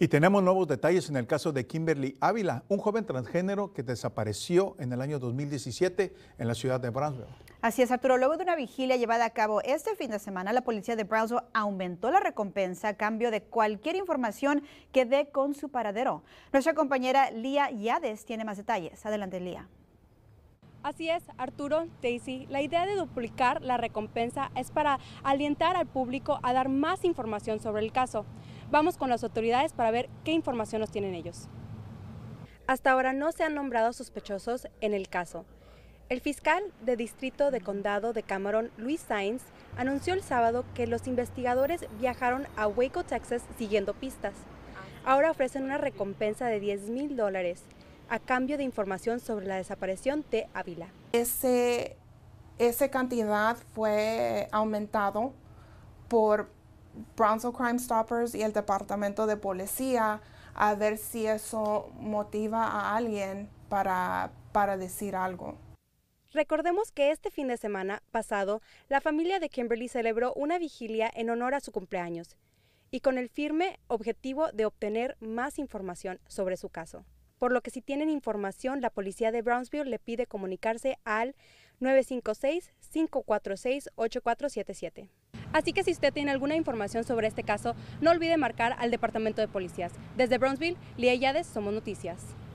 Y tenemos nuevos detalles en el caso de Kimberly Ávila, un joven transgénero que desapareció en el año 2017 en la ciudad de Brownsville. Así es, Arturo. Luego de una vigilia llevada a cabo este fin de semana, la policía de Brownsville aumentó la recompensa a cambio de cualquier información que dé con su paradero. Nuestra compañera Lía Yades tiene más detalles. Adelante, Lía. Así es, Arturo, Daisy, la idea de duplicar la recompensa es para alentar al público a dar más información sobre el caso. Vamos con las autoridades para ver qué información nos tienen ellos. Hasta ahora no se han nombrado sospechosos en el caso. El fiscal de distrito de condado de Cameron, Luis Sainz, anunció el sábado que los investigadores viajaron a Waco, Texas, siguiendo pistas. Ahora ofrecen una recompensa de 10 mil dólares a cambio de información sobre la desaparición de Ávila. Ese, esa cantidad fue aumentado por Brownsville Crime Stoppers y el Departamento de Policía a ver si eso motiva a alguien para decir algo. Recordemos que este fin de semana pasado, la familia de Kimberly celebró una vigilia en honor a su cumpleaños y con el firme objetivo de obtener más información sobre su caso por lo que si tienen información, la policía de Brownsville le pide comunicarse al 956-546-8477. Así que si usted tiene alguna información sobre este caso, no olvide marcar al Departamento de Policías. Desde Brownsville, Lía Yades, Somos Noticias.